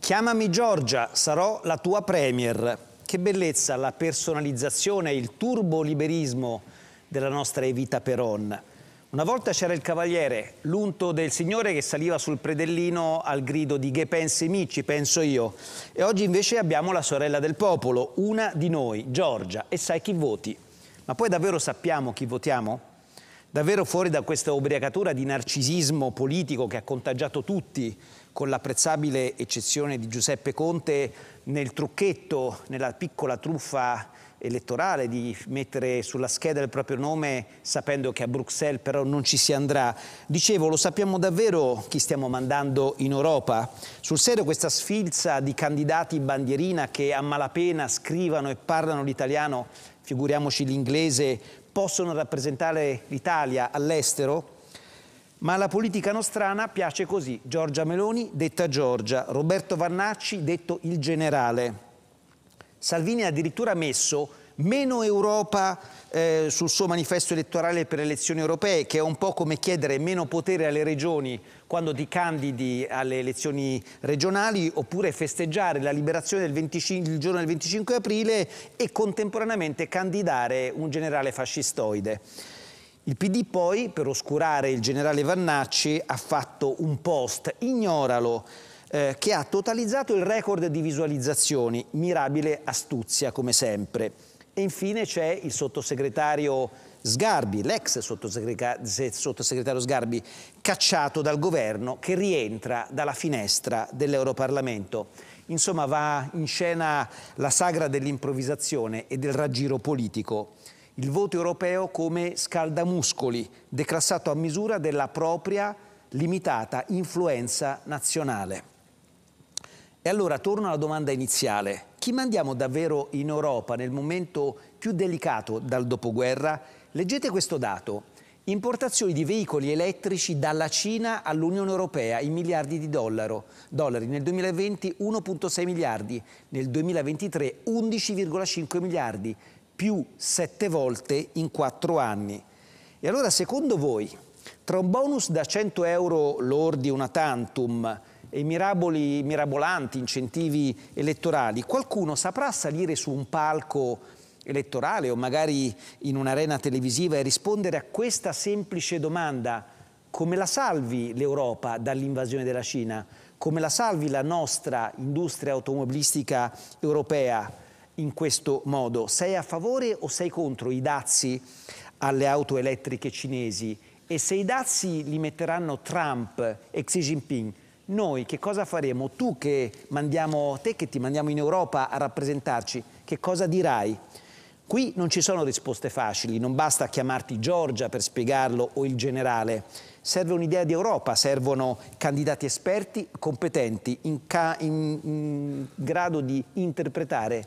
Chiamami Giorgia, sarò la tua premier. Che bellezza la personalizzazione, il turboliberismo della nostra Evita Peron. Una volta c'era il cavaliere, l'unto del Signore che saliva sul predellino al grido di che pensi mi, ci penso io. E oggi invece abbiamo la sorella del popolo, una di noi, Giorgia, e sai chi voti. Ma poi davvero sappiamo chi votiamo? davvero fuori da questa ubriacatura di narcisismo politico che ha contagiato tutti, con l'apprezzabile eccezione di Giuseppe Conte, nel trucchetto, nella piccola truffa elettorale di mettere sulla scheda il proprio nome sapendo che a Bruxelles però non ci si andrà. Dicevo, lo sappiamo davvero chi stiamo mandando in Europa? Sul serio questa sfilza di candidati bandierina che a malapena scrivano e parlano l'italiano, figuriamoci l'inglese, possono rappresentare l'Italia all'estero? Ma la politica nostrana piace così Giorgia Meloni, detta Giorgia, Roberto Vannacci, detto il generale. Salvini ha addirittura messo meno Europa eh, sul suo manifesto elettorale per le elezioni europee, che è un po' come chiedere meno potere alle regioni quando ti candidi alle elezioni regionali, oppure festeggiare la liberazione del 25, il giorno del 25 aprile e contemporaneamente candidare un generale fascistoide. Il PD poi, per oscurare il generale Vannacci, ha fatto un post, ignoralo, eh, che ha totalizzato il record di visualizzazioni, mirabile astuzia come sempre. E infine c'è il sottosegretario Sgarbi, l'ex sottosegretario Sgarbi, cacciato dal governo che rientra dalla finestra dell'Europarlamento. Insomma va in scena la sagra dell'improvvisazione e del raggiro politico. Il voto europeo come scaldamuscoli, declassato a misura della propria limitata influenza nazionale. E allora torno alla domanda iniziale. Chi mandiamo davvero in Europa nel momento più delicato dal dopoguerra? Leggete questo dato. Importazioni di veicoli elettrici dalla Cina all'Unione Europea in miliardi di dollaro. dollari. Nel 2020 1,6 miliardi, nel 2023 11,5 miliardi, più sette volte in quattro anni. E allora secondo voi, tra un bonus da 100 euro lordi una tantum, e miraboli, mirabolanti incentivi elettorali, qualcuno saprà salire su un palco elettorale o magari in un'arena televisiva e rispondere a questa semplice domanda come la salvi l'Europa dall'invasione della Cina? Come la salvi la nostra industria automobilistica europea in questo modo? Sei a favore o sei contro i dazi alle auto elettriche cinesi? E se i dazi li metteranno Trump e Xi Jinping, noi che cosa faremo? Tu che mandiamo, te che ti mandiamo in Europa a rappresentarci, che cosa dirai? Qui non ci sono risposte facili, non basta chiamarti Giorgia per spiegarlo o il generale. Serve un'idea di Europa, servono candidati esperti, competenti, in, in, in grado di interpretare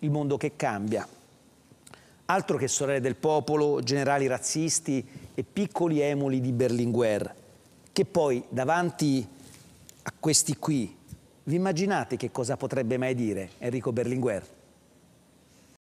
il mondo che cambia. Altro che sorelle del popolo, generali razzisti e piccoli emuli di Berlinguer, che poi davanti a questi qui, vi immaginate che cosa potrebbe mai dire Enrico Berlinguer?